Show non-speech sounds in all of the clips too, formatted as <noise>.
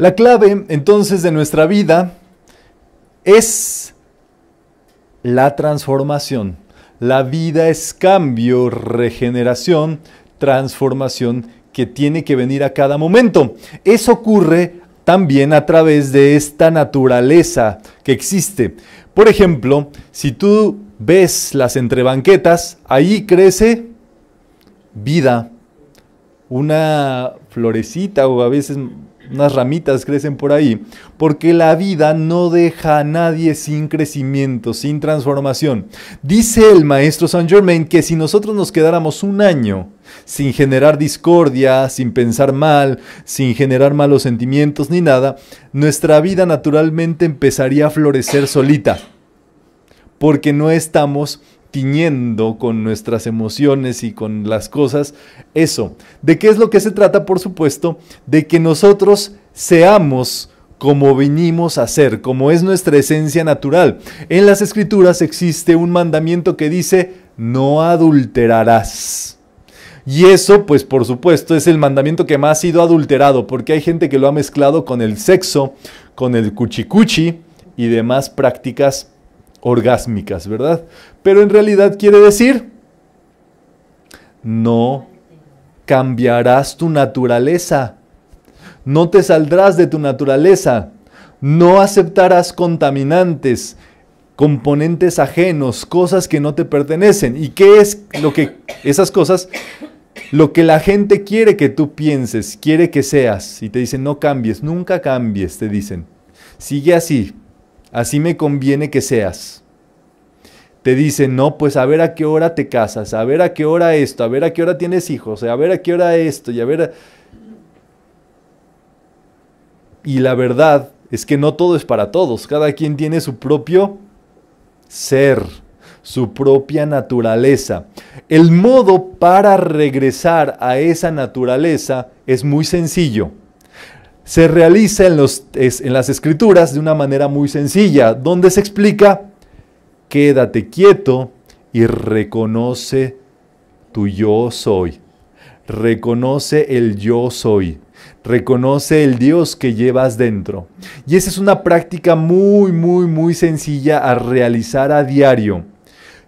La clave entonces de nuestra vida es la transformación. La vida es cambio, regeneración, transformación que tiene que venir a cada momento. Eso ocurre también a través de esta naturaleza que existe. Por ejemplo, si tú ves las entrebanquetas, ahí crece vida, una florecita o a veces unas ramitas crecen por ahí, porque la vida no deja a nadie sin crecimiento, sin transformación. Dice el maestro Saint Germain que si nosotros nos quedáramos un año sin generar discordia, sin pensar mal, sin generar malos sentimientos ni nada, nuestra vida naturalmente empezaría a florecer solita, porque no estamos tiñendo con nuestras emociones y con las cosas. Eso. ¿De qué es lo que se trata? Por supuesto, de que nosotros seamos como vinimos a ser, como es nuestra esencia natural. En las escrituras existe un mandamiento que dice, no adulterarás. Y eso, pues por supuesto, es el mandamiento que más ha sido adulterado, porque hay gente que lo ha mezclado con el sexo, con el cuchicuchi y demás prácticas orgásmicas, ¿verdad? Pero en realidad quiere decir, no cambiarás tu naturaleza, no te saldrás de tu naturaleza, no aceptarás contaminantes, componentes ajenos, cosas que no te pertenecen. ¿Y qué es lo que esas cosas lo que la gente quiere que tú pienses, quiere que seas, y te dicen no cambies, nunca cambies, te dicen. Sigue así, así me conviene que seas. Te dicen, no, pues a ver a qué hora te casas, a ver a qué hora esto, a ver a qué hora tienes hijos, a ver a qué hora esto, y a ver... Y la verdad es que no todo es para todos, cada quien tiene su propio ser, su propia naturaleza. El modo para regresar a esa naturaleza es muy sencillo se realiza en, los, en las escrituras de una manera muy sencilla, donde se explica, quédate quieto y reconoce tu yo soy. Reconoce el yo soy. Reconoce el Dios que llevas dentro. Y esa es una práctica muy, muy, muy sencilla a realizar a diario.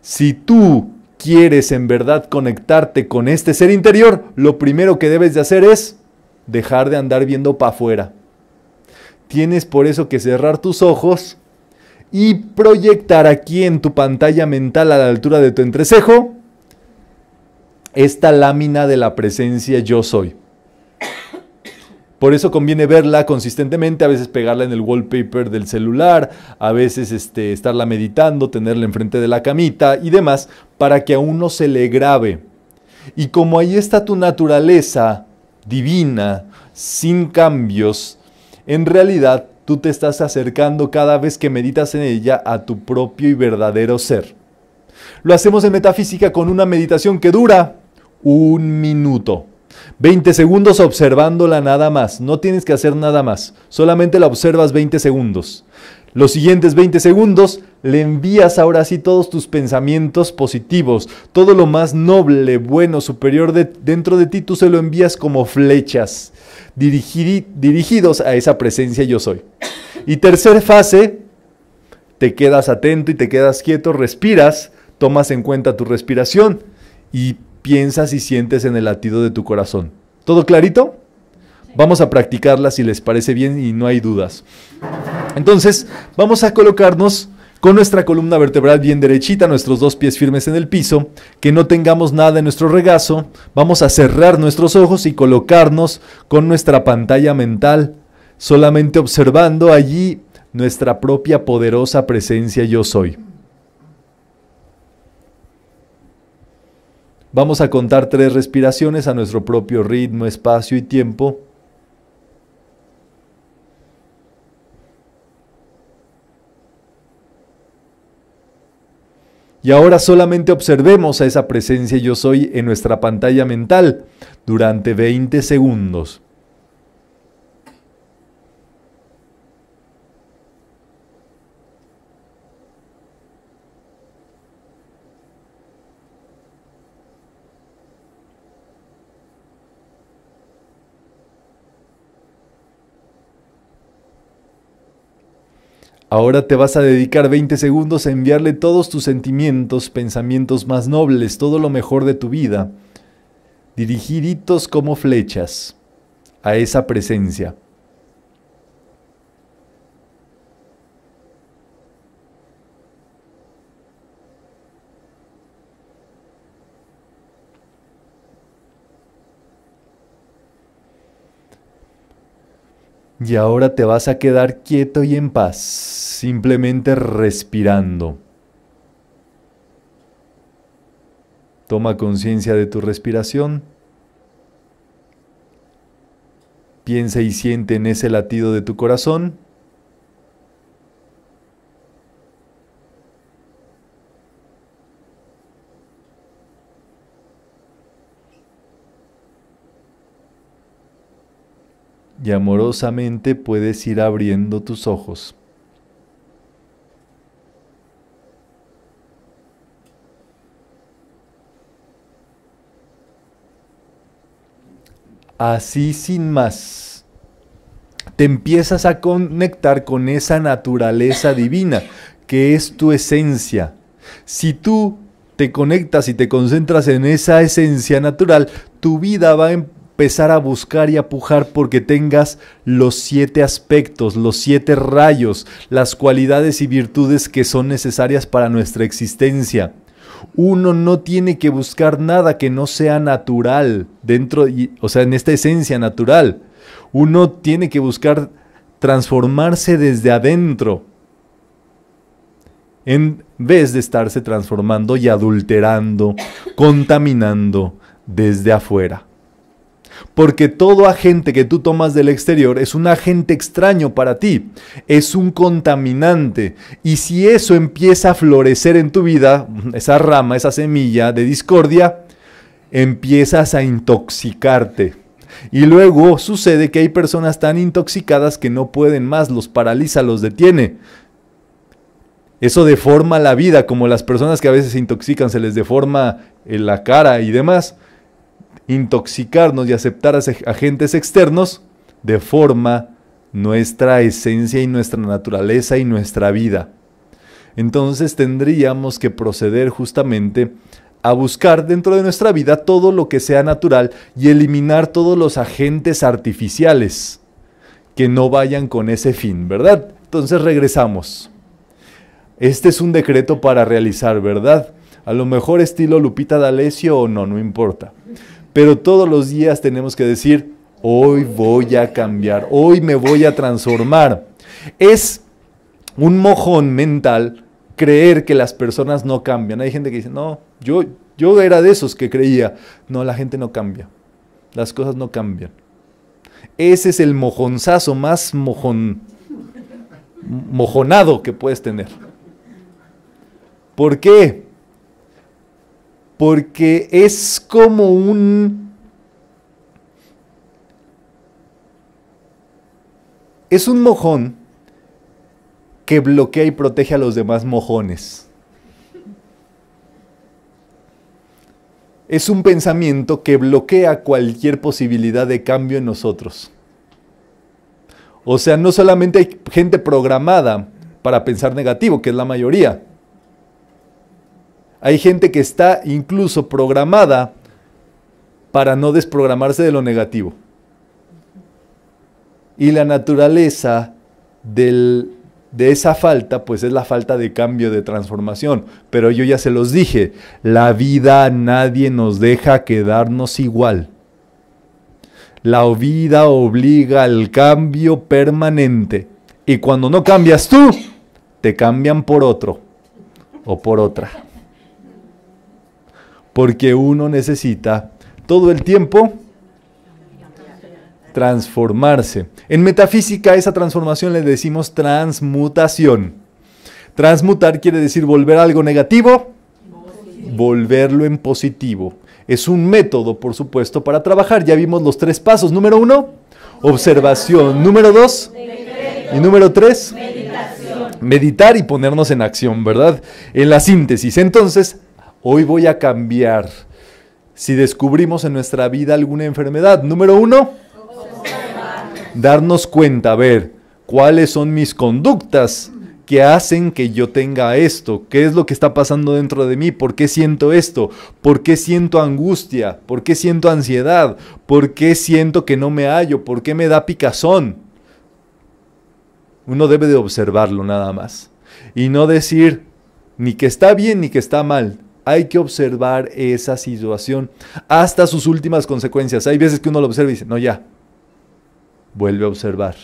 Si tú quieres en verdad conectarte con este ser interior, lo primero que debes de hacer es dejar de andar viendo para afuera. Tienes por eso que cerrar tus ojos y proyectar aquí en tu pantalla mental a la altura de tu entrecejo esta lámina de la presencia yo soy. Por eso conviene verla consistentemente, a veces pegarla en el wallpaper del celular, a veces este, estarla meditando, tenerla enfrente de la camita y demás, para que a uno se le grabe. Y como ahí está tu naturaleza, divina, sin cambios, en realidad tú te estás acercando cada vez que meditas en ella a tu propio y verdadero ser. Lo hacemos en metafísica con una meditación que dura un minuto. 20 segundos observándola nada más. No tienes que hacer nada más. Solamente la observas 20 segundos. Los siguientes 20 segundos le envías ahora sí todos tus pensamientos positivos, todo lo más noble, bueno, superior de, dentro de ti, tú se lo envías como flechas dirigidos a esa presencia yo soy. Y tercera fase, te quedas atento y te quedas quieto, respiras, tomas en cuenta tu respiración y piensas y sientes en el latido de tu corazón. ¿Todo clarito? Vamos a practicarla si les parece bien y no hay dudas. Entonces, vamos a colocarnos con nuestra columna vertebral bien derechita, nuestros dos pies firmes en el piso, que no tengamos nada en nuestro regazo. Vamos a cerrar nuestros ojos y colocarnos con nuestra pantalla mental, solamente observando allí nuestra propia poderosa presencia yo soy. Vamos a contar tres respiraciones a nuestro propio ritmo, espacio y tiempo. Y ahora solamente observemos a esa presencia yo soy en nuestra pantalla mental durante 20 segundos. Ahora te vas a dedicar 20 segundos a enviarle todos tus sentimientos, pensamientos más nobles, todo lo mejor de tu vida, dirigiditos como flechas a esa presencia. Y ahora te vas a quedar quieto y en paz, simplemente respirando. Toma conciencia de tu respiración. Piensa y siente en ese latido de tu corazón. y amorosamente puedes ir abriendo tus ojos. Así sin más, te empiezas a conectar con esa naturaleza divina que es tu esencia. Si tú te conectas y te concentras en esa esencia natural, tu vida va a empezar a buscar y a pujar porque tengas los siete aspectos, los siete rayos, las cualidades y virtudes que son necesarias para nuestra existencia. Uno no tiene que buscar nada que no sea natural dentro, o sea, en esta esencia natural. Uno tiene que buscar transformarse desde adentro en vez de estarse transformando y adulterando, contaminando desde afuera porque todo agente que tú tomas del exterior es un agente extraño para ti, es un contaminante. Y si eso empieza a florecer en tu vida, esa rama, esa semilla de discordia, empiezas a intoxicarte. Y luego sucede que hay personas tan intoxicadas que no pueden más, los paraliza, los detiene. Eso deforma la vida, como las personas que a veces se intoxican, se les deforma en eh, la cara y demás intoxicarnos y aceptar agentes externos, de forma nuestra esencia y nuestra naturaleza y nuestra vida. Entonces tendríamos que proceder justamente a buscar dentro de nuestra vida todo lo que sea natural y eliminar todos los agentes artificiales que no vayan con ese fin, ¿verdad? Entonces regresamos. Este es un decreto para realizar, ¿verdad? A lo mejor estilo Lupita D'Alessio o no, no importa. Pero todos los días tenemos que decir, hoy voy a cambiar, hoy me voy a transformar. Es un mojón mental creer que las personas no cambian. Hay gente que dice, no, yo, yo era de esos que creía, no, la gente no cambia, las cosas no cambian. Ese es el mojonzazo más mojón, mojonado que puedes tener. ¿Por qué? porque es como un... Es un mojón que bloquea y protege a los demás mojones. Es un pensamiento que bloquea cualquier posibilidad de cambio en nosotros. O sea, no solamente hay gente programada para pensar negativo, que es la mayoría, hay gente que está incluso programada para no desprogramarse de lo negativo. Y la naturaleza de esa falta, pues es la falta de cambio, de transformación. Pero yo ya se los dije, la vida nadie nos deja quedarnos igual. La vida obliga al cambio permanente. Y cuando no cambias tú, te cambian por otro o por otra porque uno necesita todo el tiempo transformarse. En metafísica esa transformación le decimos transmutación. Transmutar quiere decir volver algo negativo, volverlo en positivo. Es un método, por supuesto, para trabajar. Ya vimos los tres pasos. Número uno, observación. Número dos, y número tres, meditar y ponernos en acción, ¿verdad? En la síntesis. Entonces, Hoy voy a cambiar. Si descubrimos en nuestra vida alguna enfermedad, número uno, darnos cuenta, a ver, cuáles son mis conductas que hacen que yo tenga esto, qué es lo que está pasando dentro de mí, por qué siento esto, por qué siento angustia, por qué siento ansiedad, por qué siento que no me hallo, por qué me da picazón. Uno debe de observarlo nada más y no decir ni que está bien ni que está mal, hay que observar esa situación hasta sus últimas consecuencias. Hay veces que uno lo observa y dice, no, ya. Vuelve a observar,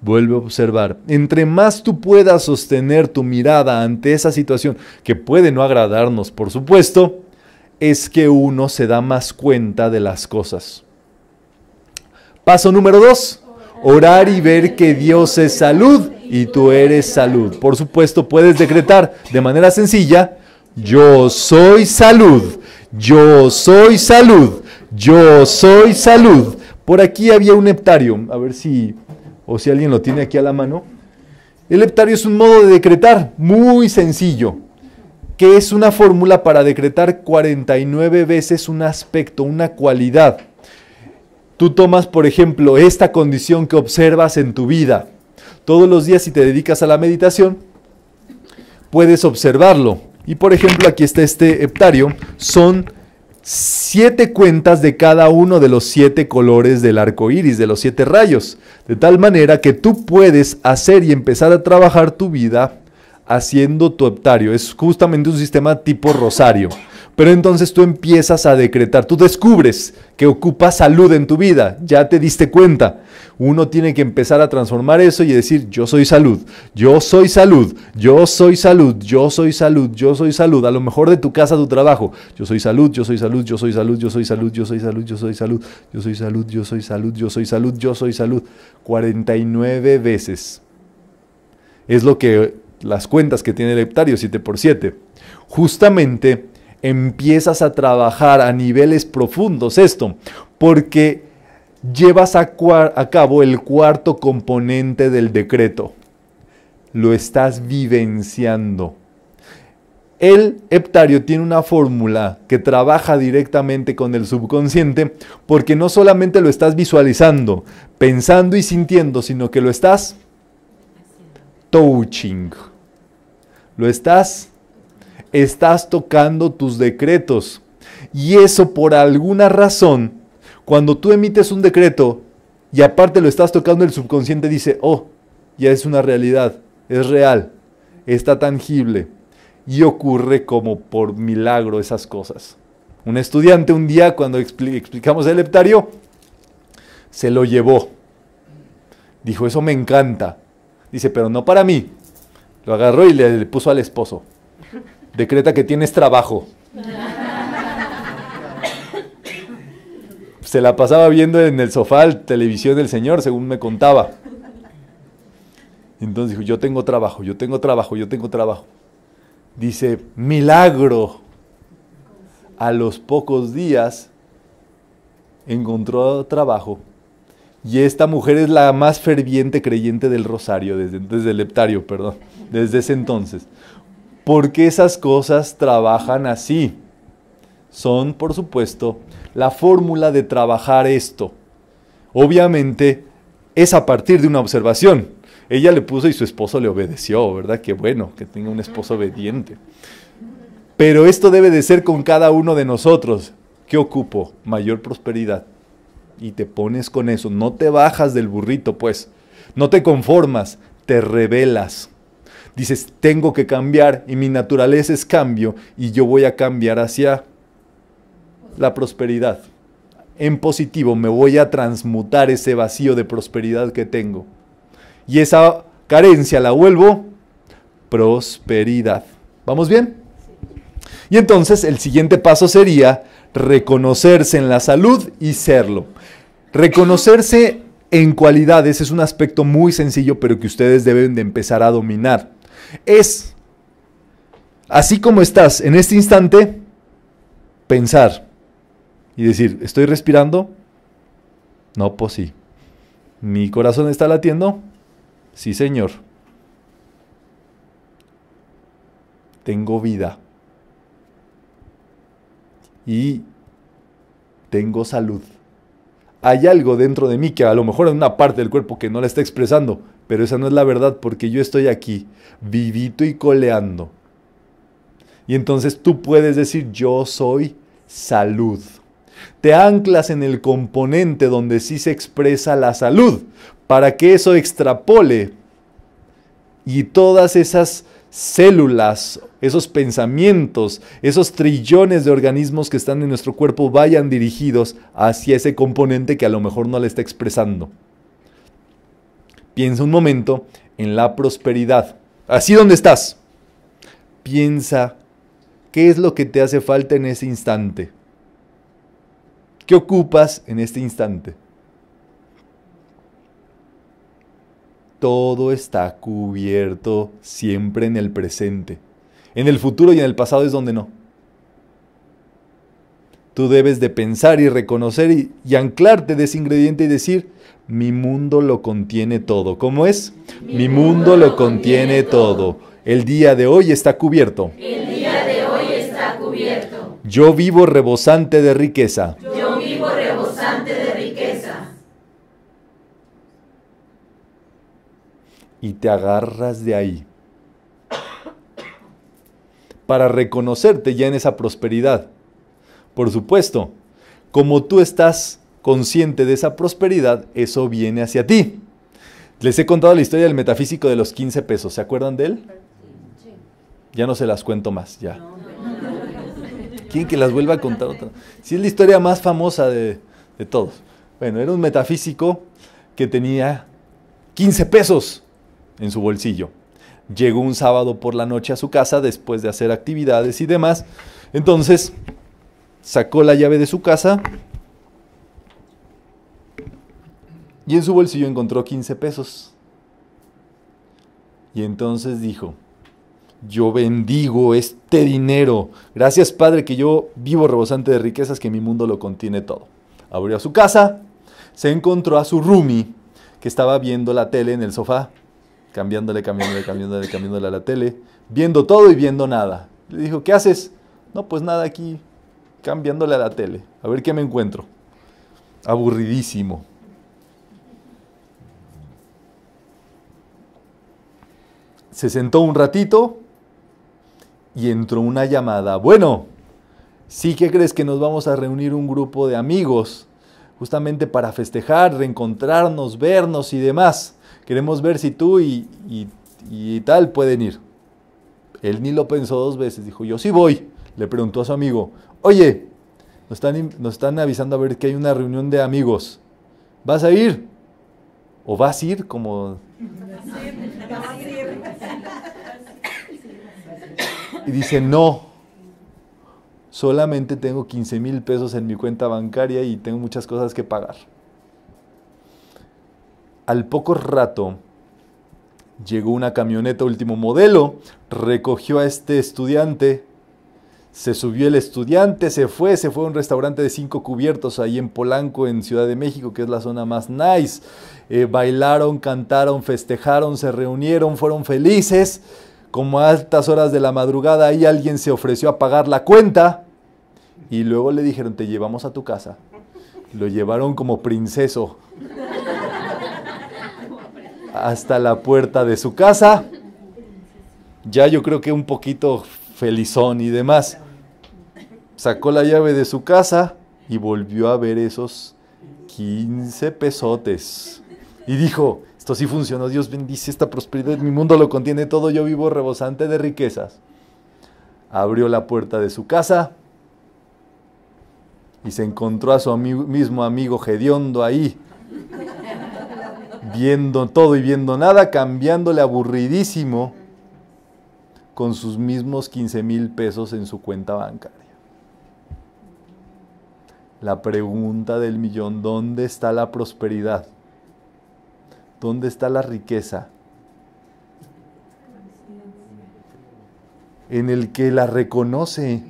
vuelve a observar. Entre más tú puedas sostener tu mirada ante esa situación, que puede no agradarnos, por supuesto, es que uno se da más cuenta de las cosas. Paso número dos, orar y ver que Dios es salud y tú eres salud. Por supuesto, puedes decretar de manera sencilla yo soy salud, yo soy salud, yo soy salud. Por aquí había un heptario, a ver si, o si alguien lo tiene aquí a la mano. El heptario es un modo de decretar muy sencillo, que es una fórmula para decretar 49 veces un aspecto, una cualidad. Tú tomas, por ejemplo, esta condición que observas en tu vida. Todos los días si te dedicas a la meditación, puedes observarlo y por ejemplo, aquí está este heptario. Son siete cuentas de cada uno de los siete colores del arco iris, de los siete rayos. De tal manera que tú puedes hacer y empezar a trabajar tu vida haciendo tu heptario. Es justamente un sistema tipo rosario. Pero entonces tú empiezas a decretar, tú descubres que ocupa salud en tu vida, ya te diste cuenta. Uno tiene que empezar a transformar eso y decir, yo soy salud, yo soy salud, yo soy salud, yo soy salud, yo soy salud, a lo mejor de tu casa, tu trabajo, yo soy salud, yo soy salud, yo soy salud, yo soy salud, yo soy salud, yo soy salud, yo soy salud, yo soy salud, yo soy salud, yo soy salud, 49 veces. Es lo que las cuentas que tiene el hectáreo 7 por 7. Justamente empiezas a trabajar a niveles profundos esto, porque llevas a, cabo el cuarto componente del decreto. Lo estás vivenciando. El heptario tiene una fórmula que trabaja directamente con el subconsciente porque no solamente lo estás visualizando, pensando y sintiendo, sino que lo estás touching. Lo estás estás tocando tus decretos. Y eso por alguna razón, cuando tú emites un decreto y aparte lo estás tocando, el subconsciente dice, oh, ya es una realidad, es real, está tangible. Y ocurre como por milagro esas cosas. Un estudiante un día, cuando explicamos el leptario, se lo llevó. Dijo, eso me encanta. Dice, pero no para mí. Lo agarró y le puso al esposo decreta que tienes trabajo. Se la pasaba viendo en el sofá la televisión del Señor, según me contaba. Entonces dijo, yo tengo trabajo, yo tengo trabajo, yo tengo trabajo. Dice, milagro. A los pocos días encontró trabajo. Y esta mujer es la más ferviente creyente del rosario, desde, desde el leptario, perdón, desde ese entonces porque esas cosas trabajan así. Son, por supuesto, la fórmula de trabajar esto. Obviamente, es a partir de una observación. Ella le puso y su esposo le obedeció, ¿verdad? Qué bueno que tenga un esposo obediente. Pero esto debe de ser con cada uno de nosotros. ¿Qué ocupo? Mayor prosperidad. Y te pones con eso. No te bajas del burrito, pues. No te conformas, te rebelas dices, tengo que cambiar y mi naturaleza es cambio y yo voy a cambiar hacia la prosperidad. En positivo, me voy a transmutar ese vacío de prosperidad que tengo. Y esa carencia la vuelvo prosperidad. ¿Vamos bien? Y entonces el siguiente paso sería reconocerse en la salud y serlo. Reconocerse en cualidades es un aspecto muy sencillo, pero que ustedes deben de empezar a dominar es, así como estás en este instante, pensar y decir, ¿estoy respirando? No, pues sí. ¿Mi corazón está latiendo? Sí, señor. Tengo vida. Y tengo salud hay algo dentro de mí que a lo mejor en una parte del cuerpo que no la está expresando, pero esa no es la verdad porque yo estoy aquí, vivito y coleando. Y entonces tú puedes decir yo soy salud. Te anclas en el componente donde sí se expresa la salud para que eso extrapole y todas esas células esos pensamientos, esos trillones de organismos que están en nuestro cuerpo vayan dirigidos hacia ese componente que a lo mejor no le está expresando. Piensa un momento en la prosperidad. Así donde estás. Piensa qué es lo que te hace falta en ese instante. ¿Qué ocupas en este instante? Todo está cubierto siempre en el presente. En el futuro y en el pasado es donde no. Tú debes de pensar y reconocer y, anclarte de ese ingrediente y decir, mi mundo lo contiene todo. ¿Cómo es? Mi, mundo, lo contiene, todo. El día de hoy está cubierto. El día de hoy está cubierto. Yo vivo rebosante de riqueza. Yo vivo rebosante de riqueza. Y te agarras de ahí para reconocerte ya en esa prosperidad. Por supuesto, como tú estás consciente de esa prosperidad, eso viene hacia ti. Les he contado la historia del metafísico de los 15 pesos, ¿se acuerdan de él? Ya no se las cuento más, ya. ¿Quién que las vuelva a contar otra? Si sí, es la historia más famosa de, de todos. Bueno, era un metafísico que tenía 15 pesos en su bolsillo llegó un sábado por la noche a su casa después de hacer actividades y demás. Entonces, sacó la llave de su casa y en su bolsillo encontró 15 pesos. Y entonces dijo, yo bendigo este dinero. Gracias Padre que yo vivo rebosante de riquezas, que mi mundo lo contiene todo. Abrió su casa, se encontró a su Rumi, que estaba viendo la tele en el sofá cambiándole, cambiándole, cambiándole, cambiándole a la tele, viendo todo y viendo nada. Le dijo, ¿qué haces? No, pues nada aquí, cambiándole a la tele, a ver qué me encuentro. Aburridísimo. Se sentó un ratito y entró una llamada. Bueno, sí que crees que nos vamos a reunir un grupo de amigos justamente para festejar, reencontrarnos, vernos y demás. Queremos ver si tú y, tal pueden ir. Él ni lo pensó dos veces, dijo, yo sí voy. Le preguntó a su amigo, oye, nos están, nos están avisando a ver que hay una reunión de amigos. ¿Vas a ir? ¿O vas a ir como... Y dice, no, solamente tengo 15 mil pesos en mi cuenta bancaria y tengo muchas cosas que pagar. Al poco rato llegó una camioneta último modelo, recogió a este estudiante, se subió el estudiante, se fue, se fue a un restaurante de cinco cubiertos ahí en Polanco, en Ciudad de México, que es la zona más nice. Eh, bailaron, cantaron, festejaron, se reunieron, fueron felices. Como a altas horas de la madrugada ahí alguien se ofreció a pagar la cuenta y luego le dijeron, te llevamos a tu casa. Lo llevaron como princeso hasta la puerta de su casa, ya yo creo que un poquito felizón y demás. Sacó la llave de su casa y volvió a ver esos 15 pesotes. Y dijo, esto sí funcionó, Dios bendice esta prosperidad, mi mundo lo contiene todo, yo vivo rebosante de riquezas. Abrió la puerta de su casa y se encontró a su mismo amigo Gediondo ahí, viendo todo y viendo nada, cambiándole aburridísimo con sus mismos 15 mil pesos en su cuenta bancaria. La pregunta del millón, ¿dónde está la prosperidad? ¿Dónde está la riqueza? En el que la reconoce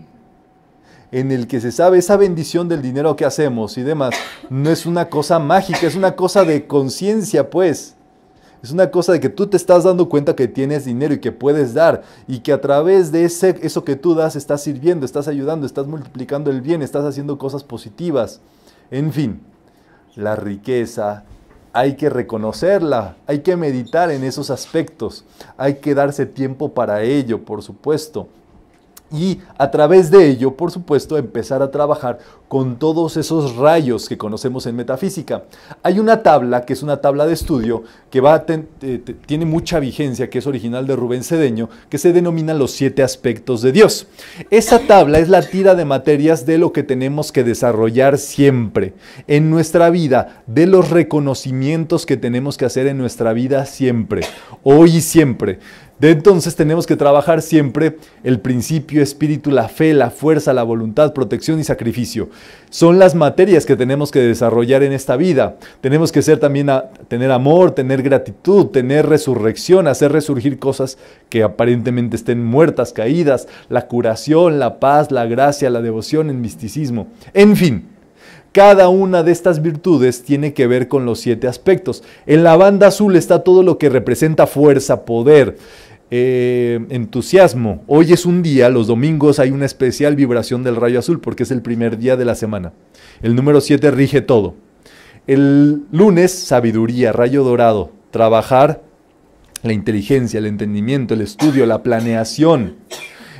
en el que se sabe esa bendición del dinero que hacemos y demás. No es una cosa mágica, es una cosa de conciencia, pues. Es una cosa de que tú te estás dando cuenta que tienes dinero y que puedes dar y que a través de ese, eso que tú das estás sirviendo, estás ayudando, estás multiplicando el bien, estás haciendo cosas positivas. En fin, la riqueza hay que reconocerla, hay que meditar en esos aspectos, hay que darse tiempo para ello, por supuesto y a través de ello, por supuesto, empezar a trabajar con todos esos rayos que conocemos en metafísica. Hay una tabla, que es una tabla de estudio, que eh, tiene mucha vigencia, que es original de Rubén Cedeño, que se denomina los siete aspectos de Dios. Esa tabla es la tira de materias de lo que tenemos que desarrollar siempre en nuestra vida, de los reconocimientos que tenemos que hacer en nuestra vida siempre, hoy y siempre. De entonces tenemos que trabajar siempre el principio espíritu, la fe, la fuerza, la voluntad, protección y sacrificio. Son las materias que tenemos que desarrollar en esta vida. Tenemos que ser también tener amor, tener gratitud, tener resurrección, hacer resurgir cosas que aparentemente estén muertas, caídas, la curación, la paz, la gracia, la devoción, el misticismo. En fin, cada una de estas virtudes tiene que ver con los siete aspectos. En la banda azul está todo lo que representa fuerza, poder, eh, entusiasmo. Hoy es un día, los domingos hay una especial vibración del rayo azul porque es el primer día de la semana. El número 7 rige todo. El lunes, sabiduría, rayo dorado, trabajar la inteligencia, el entendimiento, el estudio, la planeación,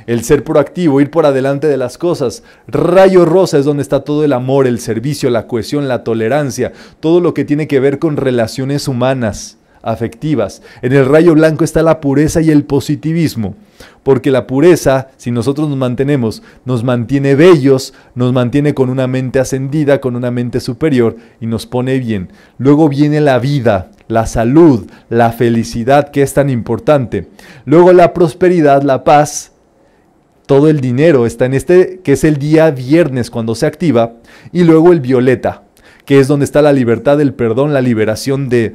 el ser proactivo, ir por adelante de las cosas. Rayo rosa es donde está todo el amor, el servicio, la cohesión, la tolerancia, todo lo que tiene que ver con relaciones humanas afectivas. En el rayo blanco está la pureza y el positivismo, porque la pureza, si nosotros nos mantenemos, nos mantiene bellos, nos mantiene con una mente ascendida, con una mente superior y nos pone bien. Luego viene la vida, la salud, la felicidad que es tan importante. Luego la prosperidad, la paz, todo el dinero está en este, que es el día viernes cuando se activa, y luego el violeta, que es donde está la libertad, el perdón, la liberación de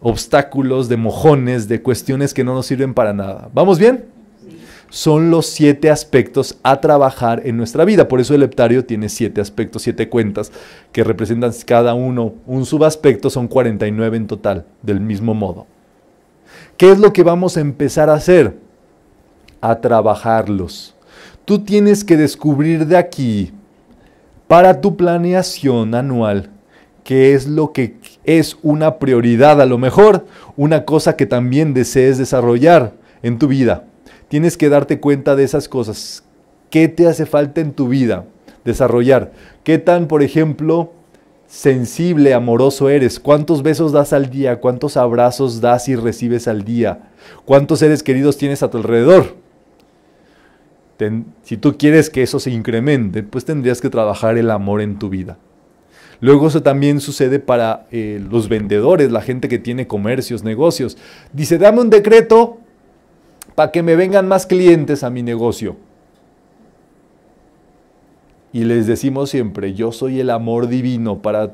obstáculos, de mojones, de cuestiones que no nos sirven para nada. ¿Vamos bien? Son los siete aspectos a trabajar en nuestra vida. Por eso el heptario tiene siete aspectos, siete cuentas que representan cada uno un subaspecto, son 49 en total, del mismo modo. ¿Qué es lo que vamos a empezar a hacer? A trabajarlos. Tú tienes que descubrir de aquí, para tu planeación anual, qué es lo que es una prioridad, a lo mejor una cosa que también desees desarrollar en tu vida. Tienes que darte cuenta de esas cosas. ¿Qué te hace falta en tu vida desarrollar? ¿Qué tan, por ejemplo, sensible, amoroso eres? ¿Cuántos besos das al día? ¿Cuántos abrazos das y recibes al día? ¿Cuántos seres queridos tienes a tu alrededor? si tú quieres que eso se incremente, pues tendrías que trabajar el amor en tu vida. Luego eso también sucede para eh, los vendedores, la gente que tiene comercios, negocios. Dice, dame un decreto para que me vengan más clientes a mi negocio. Y les decimos siempre, yo soy el amor divino para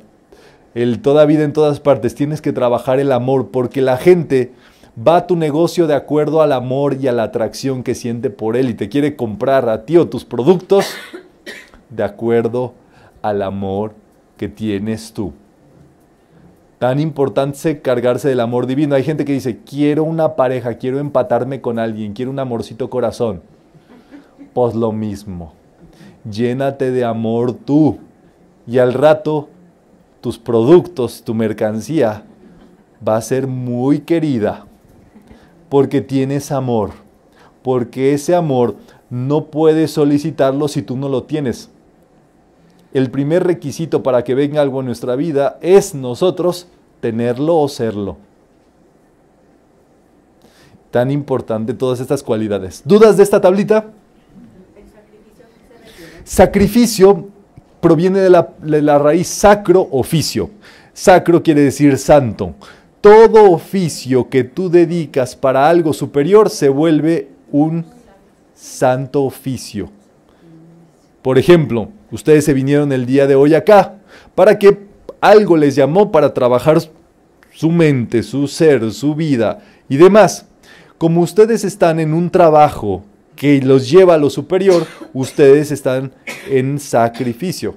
el toda vida en todas partes. Tienes que trabajar el amor porque la gente va a tu negocio de acuerdo al amor y a la atracción que siente por él y te quiere comprar a ti o tus productos de acuerdo al amor que tienes tú. Tan importante es cargarse del amor divino. Hay gente que dice, quiero una pareja, quiero empatarme con alguien, quiero un amorcito corazón. Pues lo mismo. Llénate de amor tú. Y al rato, tus productos, tu mercancía, va a ser muy querida. Porque tienes amor. Porque ese amor no puedes solicitarlo si tú no lo tienes el primer requisito para que venga algo en nuestra vida es nosotros tenerlo o serlo. Tan importante todas estas cualidades. ¿Dudas de esta tablita? sacrificio, proviene de la raíz sacro oficio. Sacro quiere decir santo. Todo oficio que tú dedicas para algo superior se vuelve un santo oficio. Por ejemplo, Ustedes se vinieron el día de hoy acá para que algo les llamó para trabajar su mente, su ser, su vida y demás. Como ustedes están en un trabajo que los lleva a lo superior, ustedes están en sacrificio.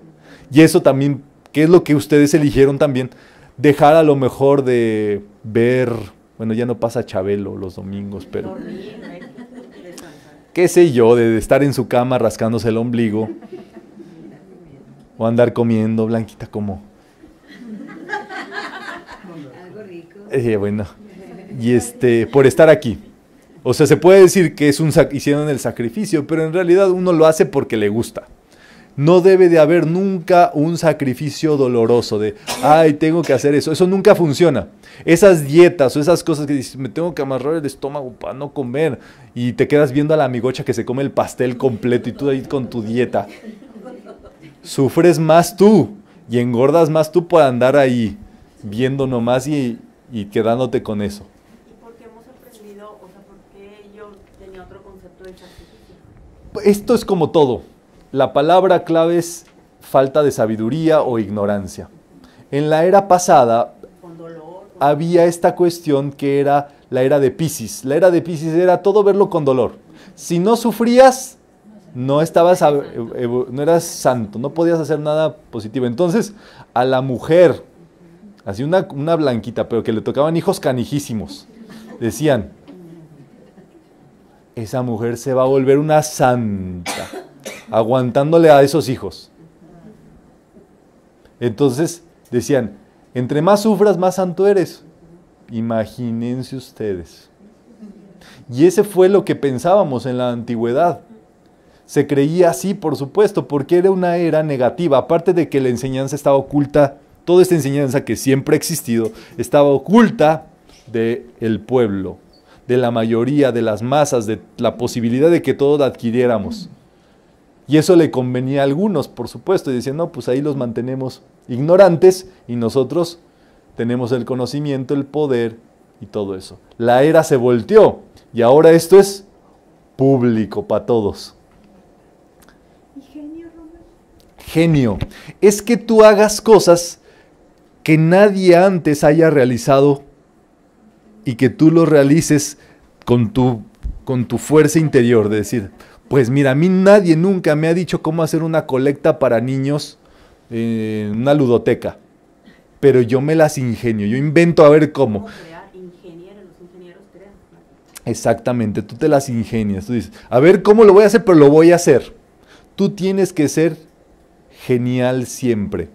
Y eso también, ¿qué es lo que ustedes eligieron también, dejar a lo mejor de ver, bueno, ya no pasa Chabelo los domingos, pero... qué sé yo, de estar en su cama rascándose el ombligo o andar comiendo blanquita como. Algo rico. Eh, bueno. Y este, por estar aquí. O sea, se puede decir que es un hicieron el sacrificio, pero en realidad uno lo hace porque le gusta. No debe de haber nunca un sacrificio doloroso de, ay, tengo que hacer eso. Eso nunca funciona. Esas dietas o esas cosas que dices, me tengo que amarrar el estómago para no comer. Y te quedas viendo a la amigocha que se come el pastel completo y tú ahí con tu dieta sufres más tú y engordas más tú por andar ahí viendo nomás y, y quedándote con eso. Esto es como todo. La palabra clave es falta de sabiduría o ignorancia. En la era pasada había esta cuestión que era la era de Pisces. La era de Pisces era todo verlo con dolor. Si no sufrías, no estabas, no eras santo, no podías hacer nada positivo. Entonces, a la mujer, así una, una blanquita, pero que le tocaban hijos canijísimos, decían, esa mujer se va a volver una santa, aguantándole a esos hijos. Entonces, decían, entre más sufras, más santo eres. Imagínense ustedes. Y ese fue lo que pensábamos en la antigüedad se creía así, por supuesto, porque era una era negativa, aparte de que la enseñanza estaba oculta, toda esta enseñanza que siempre ha existido, estaba oculta del pueblo, de la mayoría, de las masas, de la posibilidad de que todos la adquiriéramos. Y eso le convenía a algunos, por supuesto, y decían, no, pues ahí los mantenemos ignorantes y nosotros tenemos el conocimiento, el poder y todo eso. La era se volteó y ahora esto es público para todos. genio es que tú hagas cosas que nadie antes haya realizado y que tú lo realices con tu, con tu fuerza interior, de decir, pues mira, a mí nadie nunca me ha dicho cómo hacer una colecta para niños en una ludoteca, pero yo me las ingenio, yo invento a ver cómo. Exactamente, tú te las ingenias, tú dices, a ver cómo lo voy a hacer, pero lo voy a hacer. Tú tienes que ser genial siempre.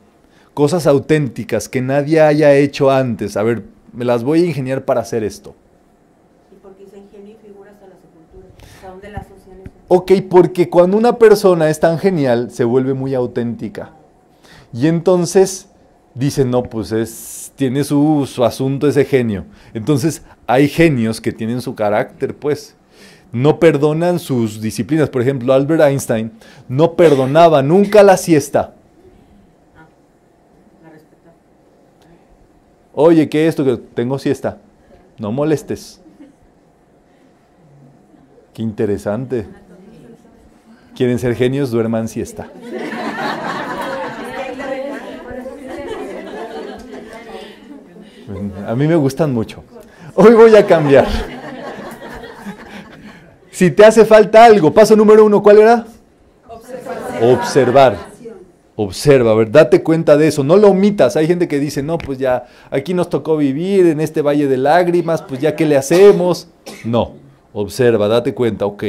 Cosas auténticas que nadie haya hecho antes. A ver, me las voy a ingeniar para hacer esto. ¿Y figuras a la sepultura? Ok, porque cuando una persona es tan genial, se vuelve muy auténtica. Y entonces dice no, pues es, tiene su asunto ese genio. Entonces hay genios que tienen su carácter, pues no perdonan sus disciplinas. Por ejemplo, Albert Einstein no perdonaba nunca la siesta. Oye, ¿qué es esto? Que tengo siesta. No molestes. Qué interesante. ¿Quieren ser genios? Duerman siesta. A mí me gustan mucho. Hoy voy a cambiar. Si te hace falta algo, paso número uno, ¿cuál era? Observar. Observa, a ver, date cuenta de eso, no lo omitas. Hay gente que dice, no, pues ya, aquí nos tocó vivir en este valle de lágrimas, pues ya, ¿qué le hacemos? No, observa, date cuenta, ok,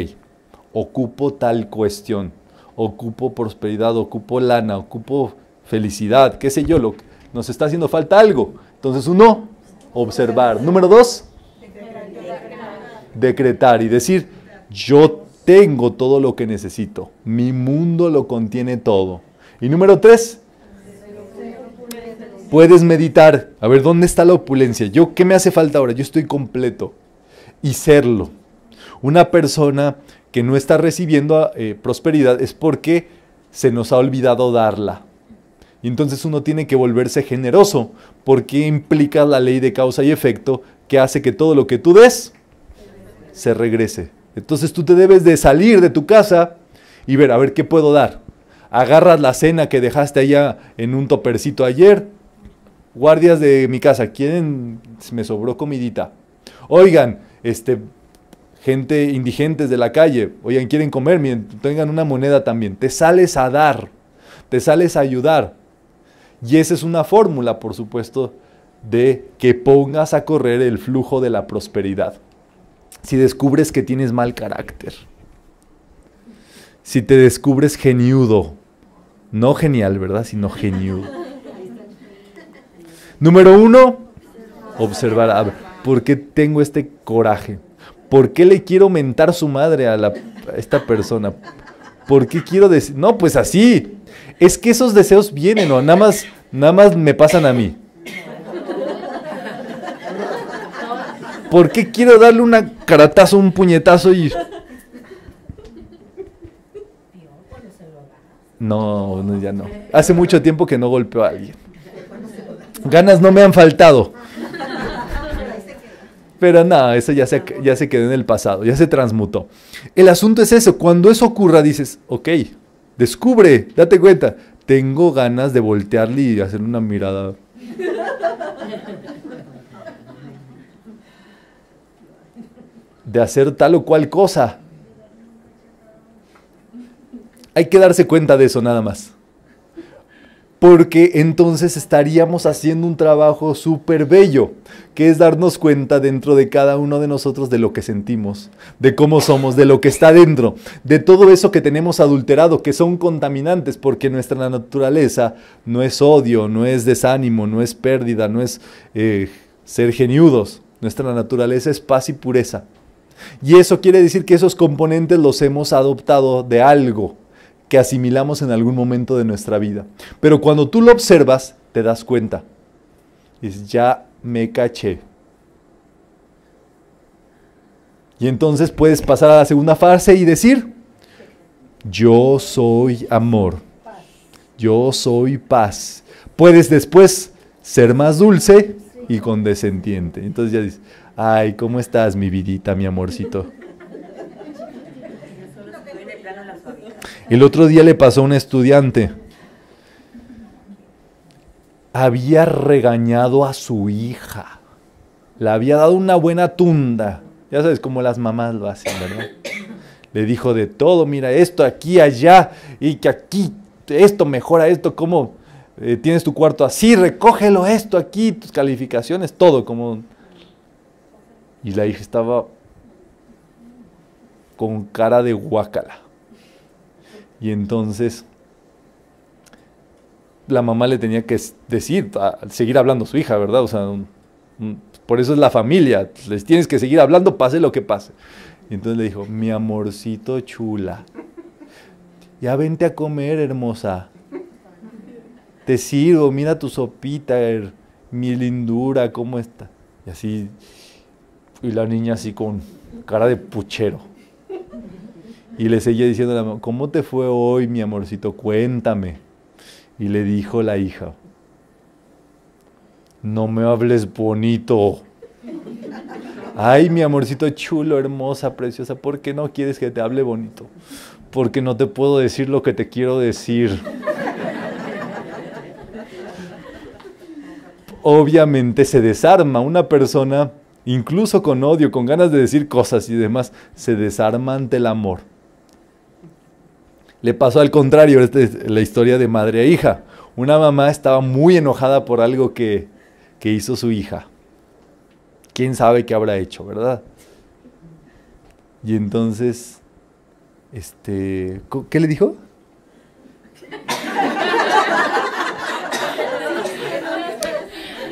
ocupo tal cuestión, ocupo prosperidad, ocupo lana, ocupo felicidad, qué sé yo, lo, nos está haciendo falta algo. Entonces, uno, observar. Número dos, decretar y decir, yo tengo todo lo que necesito. Mi mundo lo contiene todo. Y número tres, puedes meditar. A ver, ¿dónde está la opulencia? ¿Yo qué me hace falta ahora? Yo estoy completo. Y serlo. Una persona que no está recibiendo ah, eh, prosperidad es porque se nos ha olvidado darla. Y entonces uno tiene que volverse generoso porque implica la ley de causa y efecto que hace que todo lo que tú des se regrese. Entonces tú te debes de salir de tu casa y ver, a ver, ¿qué puedo dar? Agarras la cena que dejaste allá en un topercito ayer. Guardias de mi casa, ¿quieren? Me sobró comidita. Oigan, este, gente indigentes de la calle, oigan, quieren comer, tengan una moneda también. Te sales a dar, te sales a ayudar. Y esa es una fórmula, por supuesto, de que pongas a correr el flujo de la prosperidad si descubres que tienes mal carácter, si te descubres geniudo, no genial, ¿verdad? Sino geniudo. Número uno, observar, a ¿por qué tengo este coraje? ¿Por qué le quiero mentar su madre a, la, esta persona? ¿Por qué quiero decir? No, pues así. Es que esos deseos vienen, o nada más, nada más me pasan a mí. ¿Por qué quiero darle una caratazo, un puñetazo y... No, no, ya no. Hace mucho tiempo que no golpeo a alguien. Ganas no me han faltado. Pero nada, eso ya se, ya se quedó en el pasado, ya se transmutó. El asunto es eso, cuando eso ocurra dices, ok, descubre, date cuenta, tengo ganas de voltearle y hacer una mirada de hacer tal o cual cosa. Hay que darse cuenta de eso nada más. Porque entonces estaríamos haciendo un trabajo súper bello, que es darnos cuenta dentro de cada uno de nosotros de lo que sentimos, de cómo somos, de lo que está dentro, de todo eso que tenemos adulterado, que son contaminantes, porque nuestra naturaleza no es odio, no es desánimo, no es pérdida, no es eh, ser geniudos. Nuestra naturaleza es paz y pureza. Y eso quiere decir que esos componentes los hemos adoptado de algo que asimilamos en algún momento de nuestra vida. Pero cuando tú lo observas, te das cuenta. Dices, ya me caché. Y entonces puedes pasar a la segunda fase y decir, yo soy amor, yo soy paz. Puedes después ser más dulce y condescendiente. Entonces ya dices, Ay, ¿cómo estás, mi vidita, mi amorcito? El otro día le pasó a un estudiante. Había regañado a su hija. Le había dado una buena tunda. Ya sabes cómo las mamás lo hacen, ¿verdad? Le dijo de todo, mira, esto aquí, allá, y que aquí, esto mejora esto, cómo eh, tienes tu cuarto así, recógelo esto aquí, tus calificaciones, todo, como y la hija estaba con cara de guácala. Y entonces la mamá le tenía que decir, seguir hablando a su hija, ¿verdad? O sea, por eso es la familia, les tienes que seguir hablando, pase lo que pase. Y entonces le dijo, mi amorcito chula, ya vente a comer, hermosa. Te sirvo, mira tu sopita, er, mi lindura, ¿cómo está? Y así y la niña así con cara de puchero. Y le seguía diciendo, ¿cómo te fue hoy, mi amorcito? Cuéntame. Y le dijo la hija, no me hables bonito. Ay, mi amorcito chulo, hermosa, preciosa, ¿por qué no quieres que te hable bonito? Porque no te puedo decir lo que te quiero decir. Obviamente se desarma una persona incluso con odio, con ganas de decir cosas y demás, se desarma ante el amor. Le pasó al contrario, esta es la historia de madre e hija. Una mamá estaba muy enojada por algo que, que hizo su hija. ¿Quién sabe qué habrá hecho, verdad? Y entonces, este, ¿qué le dijo?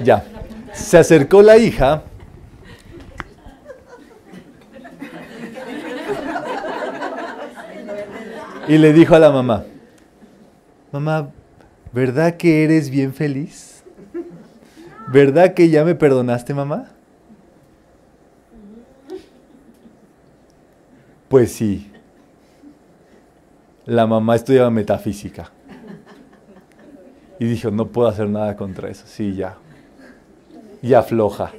ya. Se acercó la hija Y le dijo a la mamá, mamá, ¿verdad que eres bien feliz? ¿Verdad que ya me perdonaste, mamá? Pues sí. La mamá estudiaba metafísica. Y dijo, no puedo hacer nada contra eso. Sí, ya. Y afloja.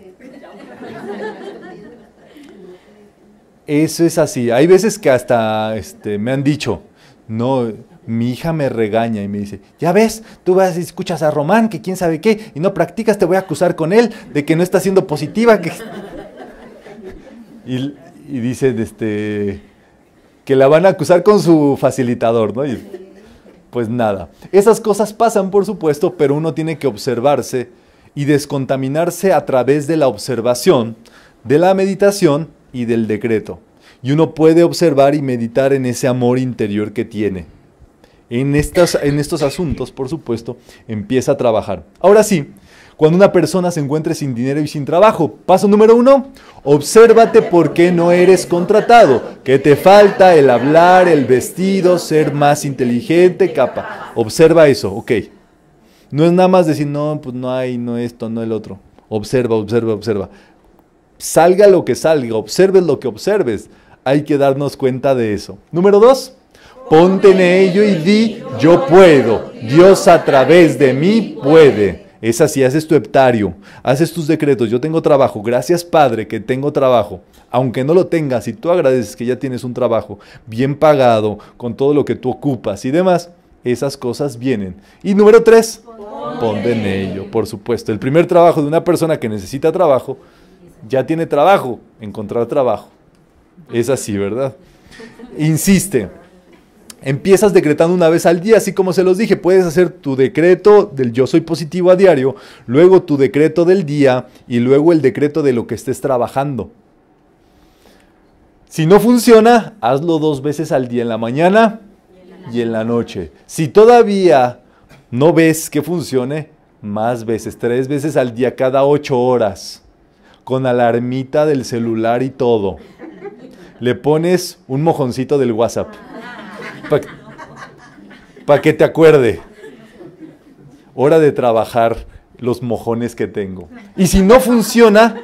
Eso es así. Hay veces que hasta este, me han dicho, no, mi hija me regaña y me dice, ya ves, tú vas y escuchas a Román, que quién sabe qué, y no practicas, te voy a acusar con él de que no está siendo positiva. <laughs> Y, dice este, que la van a acusar con su facilitador, ¿no? pues nada, esas cosas pasan, por supuesto, pero uno tiene que observarse y descontaminarse a través de la observación, de la meditación y del decreto y uno puede observar y meditar en ese amor interior que tiene. En, estas, en estos asuntos, por supuesto, empieza a trabajar. Ahora sí, cuando una persona se encuentre sin dinero y sin trabajo. Paso número uno, obsérvate por qué no eres contratado, que te falta el hablar, el vestido, ser más inteligente, capa. Observa eso, ok. No es nada más decir, no, pues no hay, no esto, no el otro. Observa, observa, observa. Salga lo que salga, observes lo que observes. Hay que darnos cuenta de eso. Número dos, ponte en ello y di, yo puedo, Dios a través de mí puede. Es así, haces tu heptario, haces tus decretos, yo tengo trabajo, gracias Padre que tengo trabajo. Aunque no lo tengas y tú agradeces que ya tienes un trabajo bien pagado, con todo lo que tú ocupas y demás, esas cosas vienen. Y número tres, ponte en ello, por supuesto. El primer trabajo de una persona que necesita trabajo, ya tiene trabajo, encontrar trabajo. Es así, ¿verdad? Insiste. Empiezas decretando una vez al día, así como se los dije, puedes hacer tu decreto del yo soy positivo a diario, luego tu decreto del día y luego el decreto de lo que estés trabajando. Si no funciona, hazlo dos veces al día, en la mañana y en la noche. Si todavía no ves que funcione, más veces, tres veces al día, cada ocho horas, con alarmita del celular y todo le pones un mojoncito del WhatsApp. Para que, te acuerde. Hora de trabajar los mojones que tengo. Y si no funciona,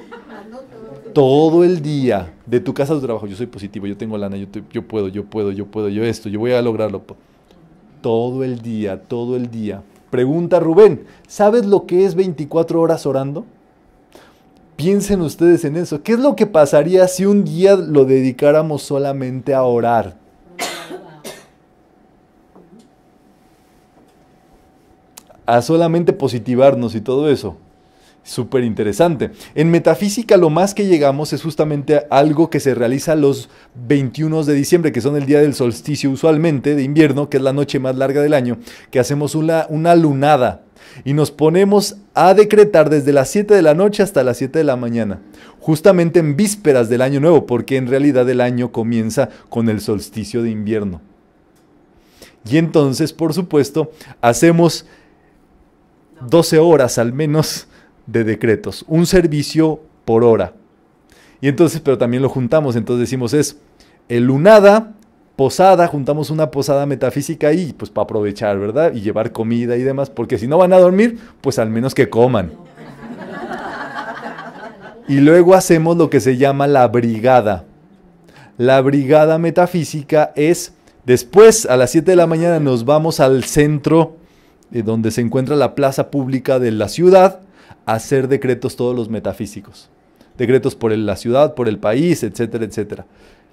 todo el día, de tu casa de trabajo, yo soy positivo, yo tengo lana, yo puedo, yo puedo, yo puedo, yo esto, yo voy a lograrlo. Todo el día, todo el día. Pregunta Rubén, ¿sabes lo que es 24 horas orando? Piensen ustedes en eso. ¿Qué es lo que pasaría si un día lo dedicáramos solamente a orar? A solamente positivarnos y todo eso. Súper interesante. En metafísica lo más que llegamos es justamente algo que se realiza los 21 de diciembre, que son el día del solsticio usualmente de invierno, que es la noche más larga del año, que hacemos una, una lunada y nos ponemos a decretar desde las 7 de la noche hasta las 7 de la mañana, justamente en vísperas del año nuevo, porque en realidad el año comienza con el solsticio de invierno. Y entonces, por supuesto, hacemos 12 horas al menos de decretos, un servicio por hora. Y entonces, pero también lo juntamos, entonces decimos es el lunada, posada, juntamos una posada metafísica y pues para aprovechar, ¿verdad? Y llevar comida y demás, porque si no van a dormir, pues al menos que coman. Y luego hacemos lo que se llama la brigada. La brigada metafísica es, después a las 7 de la mañana nos vamos al centro eh, donde se encuentra la plaza pública de la ciudad hacer decretos todos los metafísicos. Decretos por la ciudad, por el país, etcétera, etcétera.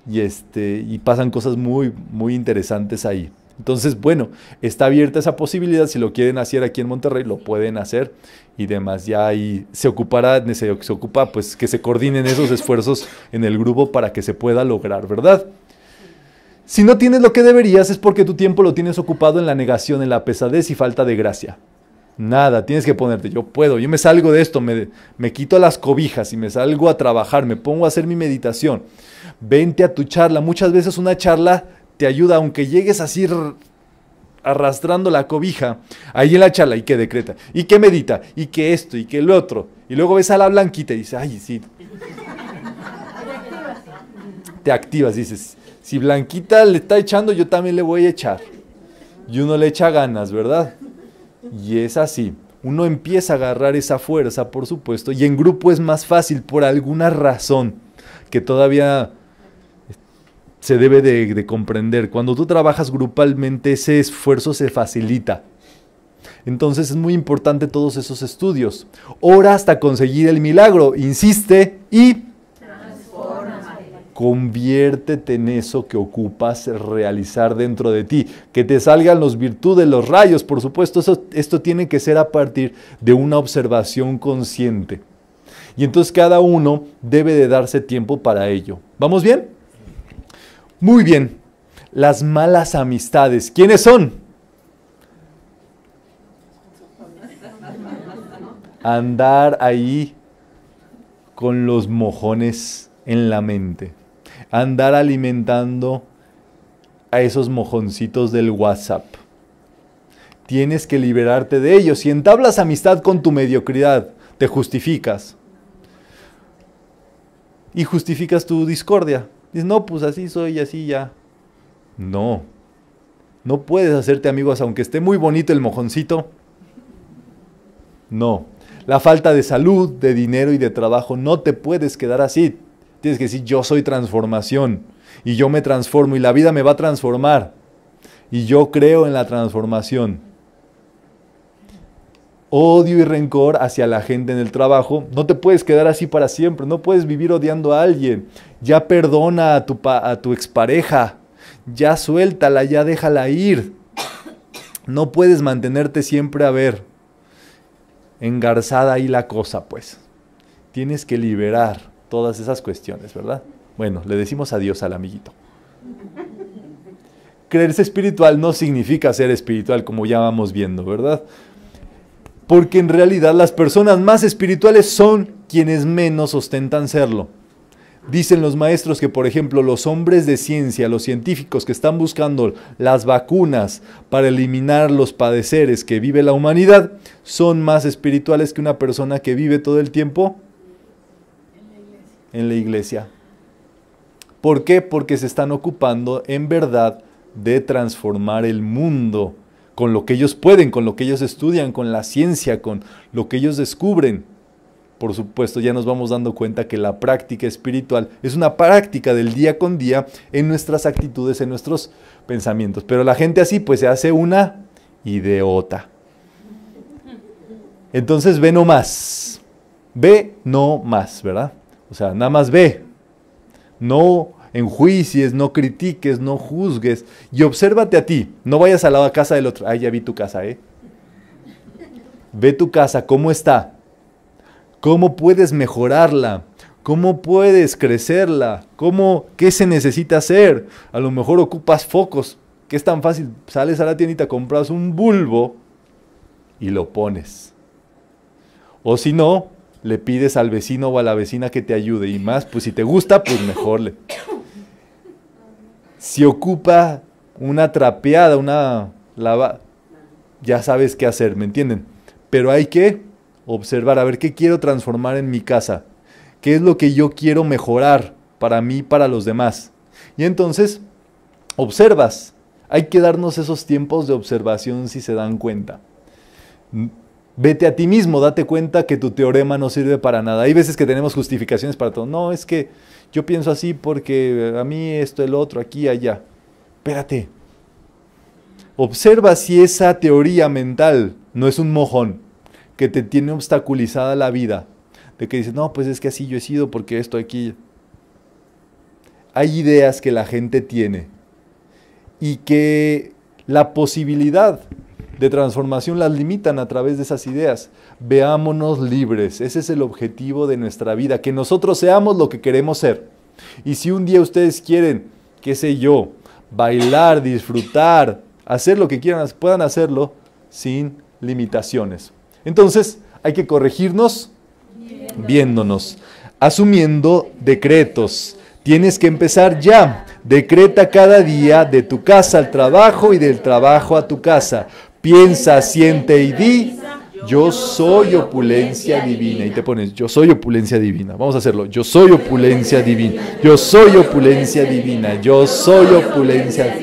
Y, este, y pasan cosas muy, muy interesantes ahí. Entonces, bueno, está abierta esa posibilidad. Si lo quieren hacer aquí en Monterrey, lo pueden hacer y demás. Ya ahí se ocupará, se, se ocupa pues que se coordinen esos esfuerzos en el grupo para que se pueda lograr, ¿verdad? Si no tienes lo que deberías es porque tu tiempo lo tienes ocupado en la negación, en la pesadez y falta de gracia. Nada, tienes que ponerte, yo puedo, yo me salgo de esto, me, me quito las cobijas y me salgo a trabajar, me pongo a hacer mi meditación. Vente a tu charla, muchas veces una charla te ayuda, aunque llegues así arrastrando la cobija, ahí en la charla, y que decreta, y que medita, y que esto, y que el otro. Y luego ves a la blanquita y dices, ay, sí. Te activas, dices, si blanquita le está echando, yo también le voy a echar. Y uno le echa ganas, ¿verdad? Y es así. Uno empieza a agarrar esa fuerza, por supuesto, y en grupo es más fácil por alguna razón que todavía se debe de, comprender. Cuando tú trabajas grupalmente, ese esfuerzo se facilita. Entonces es muy importante todos esos estudios. Ora hasta conseguir el milagro, insiste y Conviértete en eso que ocupas realizar dentro de ti. Que te salgan los virtudes, los rayos. Por supuesto, esto tiene que ser a partir de una observación consciente. Y entonces cada uno debe de darse tiempo para ello. ¿Vamos bien? Muy bien. Las malas amistades. ¿Quiénes son? Andar ahí con los mojones en la mente andar alimentando a esos mojoncitos del WhatsApp. Tienes que liberarte de ellos. Si entablas amistad con tu mediocridad, te justificas. Y justificas tu discordia. Dices, no, pues así soy, así ya. No. No puedes hacerte amigos aunque esté muy bonito el mojoncito. No. La falta de salud, de dinero y de trabajo no te puedes quedar así. Tienes que decir, yo soy transformación y yo me transformo y la vida me va a transformar y yo creo en la transformación. Odio y rencor hacia la gente en el trabajo. No te puedes quedar así para siempre. No puedes vivir odiando a alguien. Ya perdona a tu, a expareja. Ya suéltala, ya déjala ir. No puedes mantenerte siempre a ver engarzada ahí la cosa, pues. Tienes que liberar todas esas cuestiones, ¿verdad? Bueno, le decimos adiós al amiguito. Creerse espiritual no significa ser espiritual, como ya vamos viendo, ¿verdad? Porque en realidad las personas más espirituales son quienes menos ostentan serlo. Dicen los maestros que, por ejemplo, los hombres de ciencia, los científicos que están buscando las vacunas para eliminar los padeceres que vive la humanidad, son más espirituales que una persona que vive todo el tiempo en la iglesia. ¿Por qué? Porque se están ocupando en verdad de transformar el mundo con lo que ellos pueden, con lo que ellos estudian, con la ciencia, con lo que ellos descubren. Por supuesto, ya nos vamos dando cuenta que la práctica espiritual es una práctica del día con día en nuestras actitudes, en nuestros pensamientos. Pero la gente así pues se hace una idiota. Entonces ve no más. Ve no más, ¿verdad? O sea, nada más ve. No enjuicies, no critiques, no juzgues. Y obsérvate a ti. No vayas a la casa del otro. Ay, ya vi tu casa, ¿eh? Ve tu casa, ¿cómo está? ¿Cómo puedes mejorarla? ¿Cómo puedes crecerla? ¿Cómo, ¿Qué se necesita hacer? A lo mejor ocupas focos. ¿Qué es tan fácil? Sales a la tiendita, compras un bulbo y lo pones. O si no, le pides al vecino o a la vecina que te ayude y más, pues si te gusta, pues mejor Si ocupa una trapeada, una lava, ya sabes qué hacer, ¿me entienden? Pero hay que observar, a ver qué quiero transformar en mi casa, qué es lo que yo quiero mejorar para mí, para los demás. Y entonces, observas. Hay que darnos esos tiempos de observación si se dan cuenta. Vete a ti mismo, date cuenta que tu teorema no sirve para nada. Hay veces que tenemos justificaciones para todo. No, es que yo pienso así porque a mí esto, el otro, aquí, allá. Espérate. Observa si esa teoría mental no es un mojón que te tiene obstaculizada la vida. De que dices, no, pues es que así yo he sido porque esto aquí. Hay ideas que la gente tiene y que la posibilidad de transformación las limitan a través de esas ideas. Veámonos libres, ese es el objetivo de nuestra vida, que nosotros seamos lo que queremos ser. Y si un día ustedes quieren, qué sé yo, bailar, disfrutar, hacer lo que quieran, puedan hacerlo sin limitaciones. Entonces, hay que corregirnos viéndonos, asumiendo decretos. Tienes que empezar ya. Decreta cada día de tu casa al trabajo y del trabajo a tu casa piensa, siente y di, yo soy opulencia divina. Y te pones, yo soy opulencia divina. Vamos a hacerlo. Yo soy opulencia divina. Yo soy opulencia divina. Yo soy opulencia.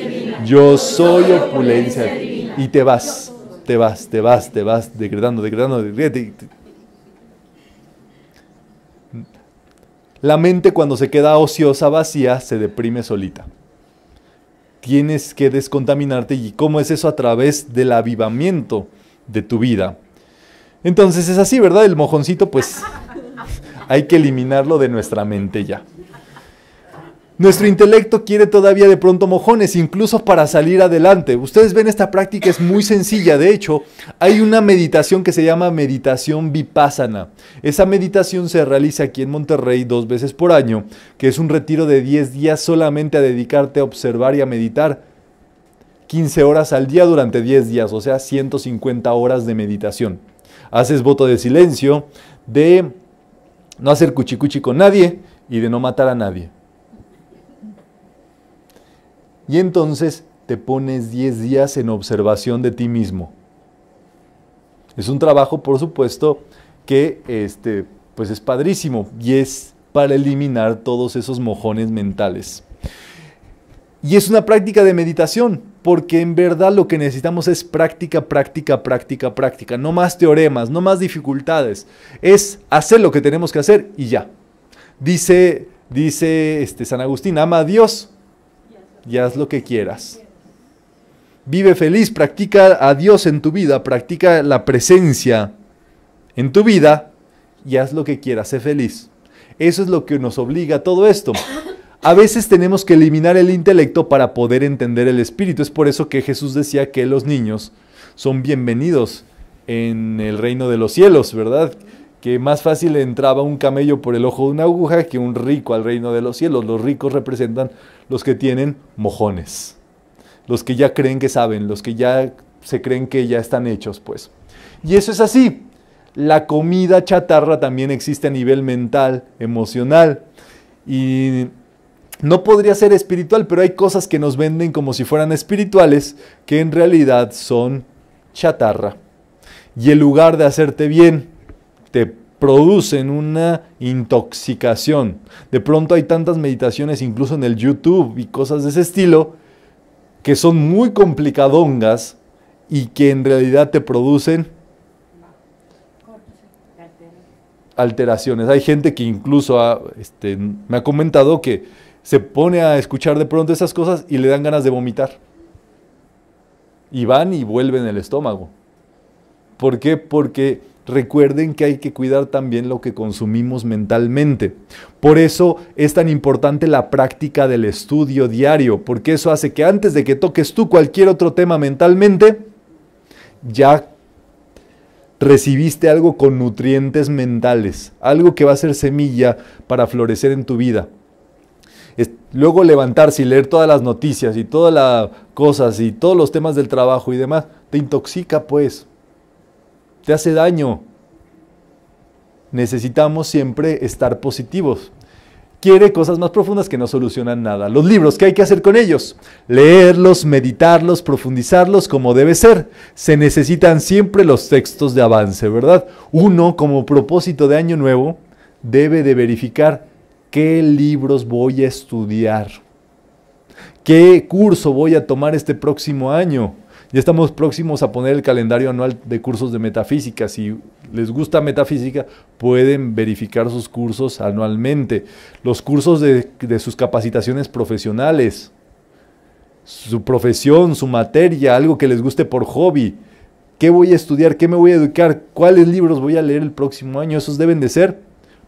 Yo soy opulencia. Y te vas, te vas, te vas, te vas, Degradando. decretando, La mente cuando se queda ociosa, vacía, se deprime solita tienes que descontaminarte y cómo es eso a través del avivamiento de tu vida. Entonces es así, ¿verdad? El mojoncito, pues hay que eliminarlo de nuestra mente ya. Nuestro intelecto quiere todavía de pronto mojones, incluso para salir adelante. Ustedes ven esta práctica, es muy sencilla. De hecho, hay una meditación que se llama meditación vipassana. Esa meditación se realiza aquí en Monterrey dos veces por año, que es un retiro de 10 días solamente a dedicarte a observar y a meditar. 15 horas al día durante 10 días, o sea, 150 horas de meditación. Haces voto de silencio, de no hacer cuchicuchi con nadie y de no matar a nadie. Y entonces te pones 10 días en observación de ti mismo. Es un trabajo, por supuesto, que este, pues es padrísimo y es para eliminar todos esos mojones mentales. Y es una práctica de meditación, porque en verdad lo que necesitamos es práctica, práctica, práctica, práctica. No más teoremas, no más dificultades. Es hacer lo que tenemos que hacer y ya. Dice, dice este San Agustín, ama a Dios y haz lo que quieras. Vive feliz, practica a Dios en tu vida, practica la presencia en tu vida y haz lo que quieras, sé feliz. Eso es lo que nos obliga a todo esto. A veces tenemos que eliminar el intelecto para poder entender el espíritu. Es por eso que Jesús decía que los niños son bienvenidos en el reino de los cielos, ¿verdad? que más fácil entraba un camello por el ojo de una aguja que un rico al reino de los cielos. Los ricos representan los que tienen mojones, los que ya creen que saben, los que ya se creen que ya están hechos, pues. Y eso es así. La comida chatarra también existe a nivel mental, emocional. Y no podría ser espiritual, pero hay cosas que nos venden como si fueran espirituales, que en realidad son chatarra. Y el lugar de hacerte bien, te producen una intoxicación. De pronto hay tantas meditaciones, incluso en el YouTube y cosas de ese estilo, que son muy complicadongas y que en realidad te producen alteraciones. Hay gente que incluso este, me ha comentado que se pone a escuchar de pronto esas cosas y le dan ganas de vomitar. Y van y vuelven el estómago. ¿Por qué? Porque recuerden que hay que cuidar también lo que consumimos mentalmente. Por eso es tan importante la práctica del estudio diario, porque eso hace que antes de que toques tú cualquier otro tema mentalmente, ya recibiste algo con nutrientes mentales, algo que va a ser semilla para florecer en tu vida. luego levantarse y leer todas las noticias y todas las cosas y todos los temas del trabajo y demás, te intoxica pues te hace daño. Necesitamos siempre estar positivos. Quiere cosas más profundas que no solucionan nada. Los libros, ¿qué hay que hacer con ellos? Leerlos, meditarlos, profundizarlos como debe ser. Se necesitan siempre los textos de avance, ¿verdad? Uno, como propósito de año nuevo, debe de verificar qué libros voy a estudiar, qué curso voy a tomar este próximo año ya estamos próximos a poner el calendario anual de cursos de metafísica. Si les gusta metafísica, pueden verificar sus cursos anualmente. Los cursos de, de sus capacitaciones profesionales, su profesión, su materia, algo que les guste por hobby. ¿Qué voy a estudiar? ¿Qué me voy a educar? ¿Cuáles libros voy a leer el próximo año? Esos deben de ser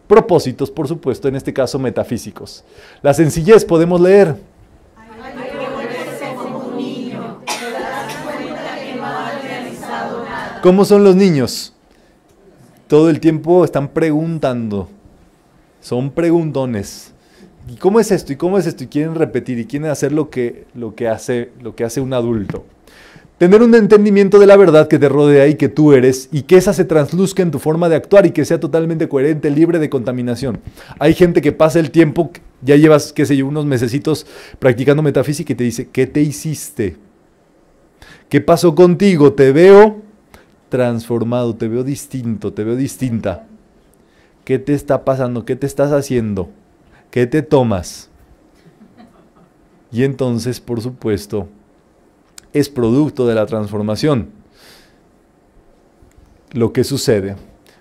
propósitos, por supuesto, en este caso metafísicos. La sencillez podemos leer ¿Cómo son los niños? Todo el tiempo están preguntando. Son preguntones. ¿Y cómo es esto? ¿Y cómo es esto? Y quieren repetir y quieren hacer lo que, lo que, hace, lo que hace un adulto. Tener un entendimiento de la verdad que te rodea y que tú eres y que esa se transluzca en tu forma de actuar y que sea totalmente coherente, libre de contaminación. Hay gente que pasa el tiempo, ya llevas, qué sé yo, unos mesecitos practicando metafísica y te dice, ¿qué te hiciste? ¿Qué pasó contigo? Te veo transformado, te veo distinto, te veo distinta. ¿Qué te está pasando? ¿Qué te estás haciendo? ¿Qué te tomas? Y entonces, por supuesto, es producto de la transformación. Lo que sucede.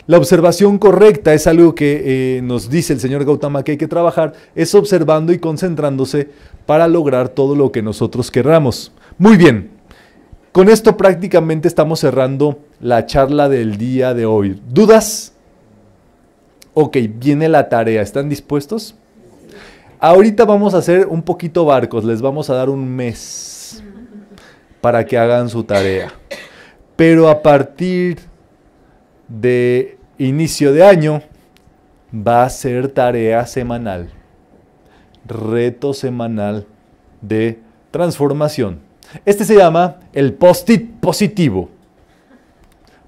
La observación correcta es algo que eh, nos dice el señor Gautama que hay que trabajar, es observando y concentrándose para lograr todo lo que nosotros querramos. Muy bien, con esto prácticamente estamos cerrando la charla del día de hoy. ¿Dudas? Ok, viene la tarea. ¿Están dispuestos? Ahorita vamos a hacer un poquito barcos. Les vamos a dar un mes para que hagan su tarea. Pero a partir de inicio de año va a ser tarea semanal. Reto semanal de transformación. Este se llama el post-it positivo.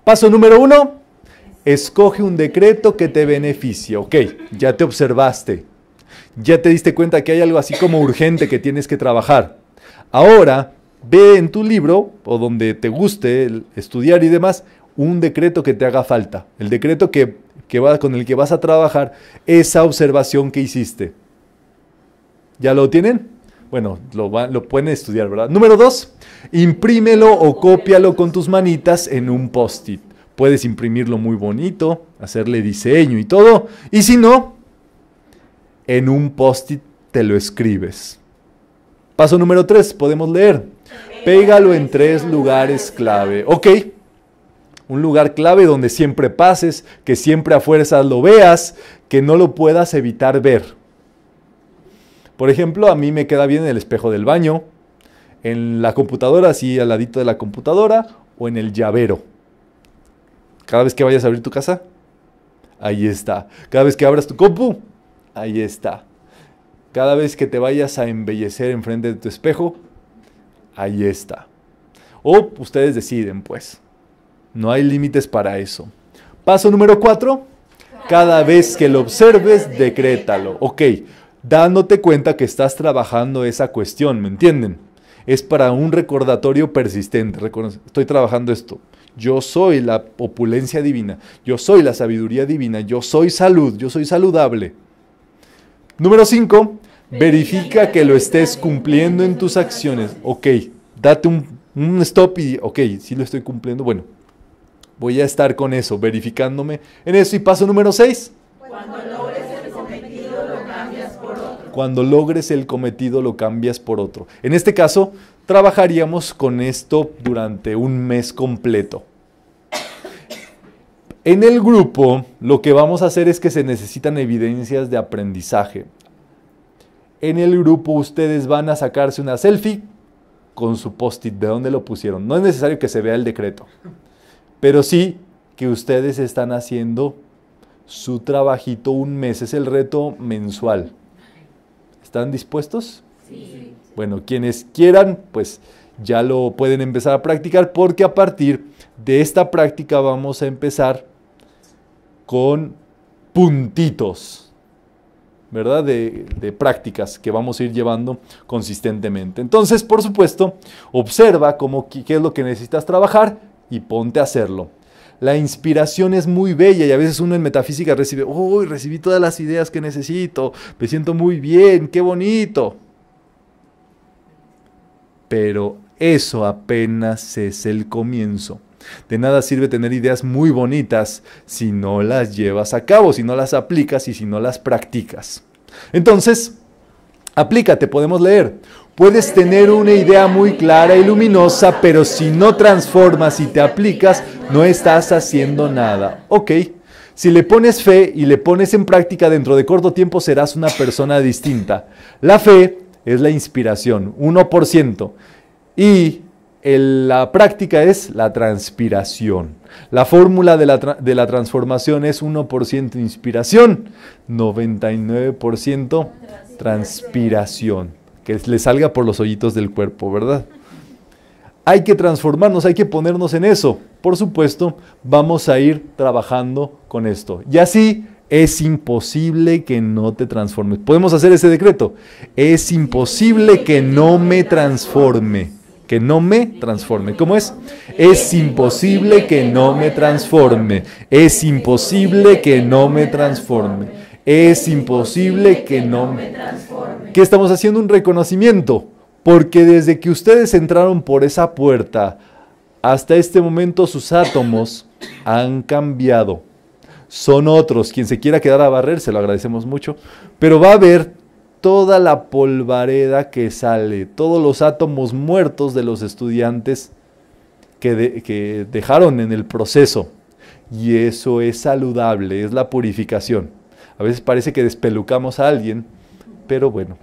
Paso número uno, escoge un decreto que te beneficie. Ok, ya te observaste, ya te diste cuenta que hay algo así como urgente que tienes que trabajar. Ahora, ve en tu libro o donde te guste estudiar y demás, un decreto que te haga falta. El decreto que, va, con el que vas a trabajar, esa observación que hiciste. ¿Ya lo tienen? Bueno, lo, lo pueden estudiar, ¿verdad? Número dos, Imprímelo o cópialo con tus manitas en un post-it. Puedes imprimirlo muy bonito, hacerle diseño y todo. Y si no, en un post-it te lo escribes. Paso número 3, podemos leer. Pégalo en tres lugares clave. Ok, un lugar clave donde siempre pases, que siempre a fuerzas lo veas, que no lo puedas evitar ver. Por ejemplo, a mí me queda bien el espejo del baño, en la computadora, así al ladito de la computadora, o en el llavero. Cada vez que vayas a abrir tu casa, ahí está. Cada vez que abras tu compu, ahí está. Cada vez que te vayas a embellecer enfrente de tu espejo, ahí está. O ustedes deciden, pues. No hay límites para eso. Paso número cuatro. Cada vez que lo observes, decrétalo. Ok, dándote cuenta que estás trabajando esa cuestión, ¿me entienden? es para un recordatorio persistente. Estoy trabajando esto. Yo soy la opulencia divina, yo soy la sabiduría divina, yo soy salud, yo soy saludable. Número 5, verifica que lo estés cumpliendo en tus acciones. Ok, date un, stop y, ok, si lo estoy cumpliendo, bueno, voy a estar con eso, verificándome en eso. Y paso número 6. Cuando logres cuando logres el cometido lo cambias por otro. En este caso, trabajaríamos con esto durante un mes completo. En el grupo lo que vamos a hacer es que se necesitan evidencias de aprendizaje. En el grupo ustedes van a sacarse una selfie con su post-it, de dónde lo pusieron. No es necesario que se vea el decreto, pero sí que ustedes están haciendo su trabajito un mes, es el reto mensual. ¿Están dispuestos? Sí. Bueno, quienes quieran, pues ya lo pueden empezar a practicar porque a partir de esta práctica vamos a empezar con puntitos, ¿verdad? De, prácticas que vamos a ir llevando consistentemente. Entonces, por supuesto, observa cómo, qué es lo que necesitas trabajar y ponte a hacerlo la inspiración es muy bella y a veces uno en metafísica recibe, uy, recibí todas las ideas que necesito, me siento muy bien, qué bonito. Pero eso apenas es el comienzo. De nada sirve tener ideas muy bonitas si no las llevas a cabo, si no las aplicas y si no las practicas. Entonces, aplícate, podemos leer. Puedes tener una idea muy clara y luminosa, pero si no transformas y te aplicas, no estás haciendo nada. Ok, si le pones fe y le pones en práctica dentro de corto tiempo, serás una persona distinta. La fe es la inspiración, 1%. Y la práctica es la transpiración. La fórmula de la, de la transformación es 1% inspiración, 99% transpiración que le salga por los hoyitos del cuerpo, ¿verdad? Hay que transformarnos, hay que ponernos en eso. Por supuesto, vamos a ir trabajando con esto. Y así es imposible que no te transformes. Podemos hacer ese decreto. Es imposible que no me transforme. Que no me transforme. ¿Cómo es? Es imposible que no me transforme. Es imposible que no me transforme es imposible que no me transforme. Que estamos haciendo un reconocimiento, porque desde que ustedes entraron por esa puerta, hasta este momento sus átomos han cambiado. Son otros. Quien se quiera quedar a barrer, se lo agradecemos mucho. Pero va a haber toda la polvareda que sale, todos los átomos muertos de los estudiantes que dejaron en el proceso. Y eso es saludable, es la purificación. A veces parece que despelucamos a alguien, pero bueno,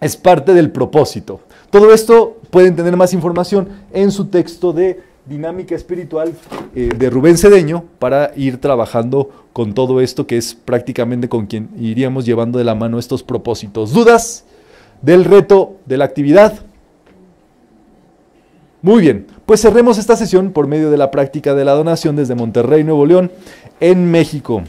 es parte del propósito. Todo esto pueden tener más información en su texto de Dinámica Espiritual eh, de Rubén Cedeño para ir trabajando con todo esto que es prácticamente con quien iríamos llevando de la mano estos propósitos. ¿Dudas del reto de la actividad? Muy bien, pues cerremos esta sesión por medio de la práctica de la donación desde Monterrey, Nuevo León, en México.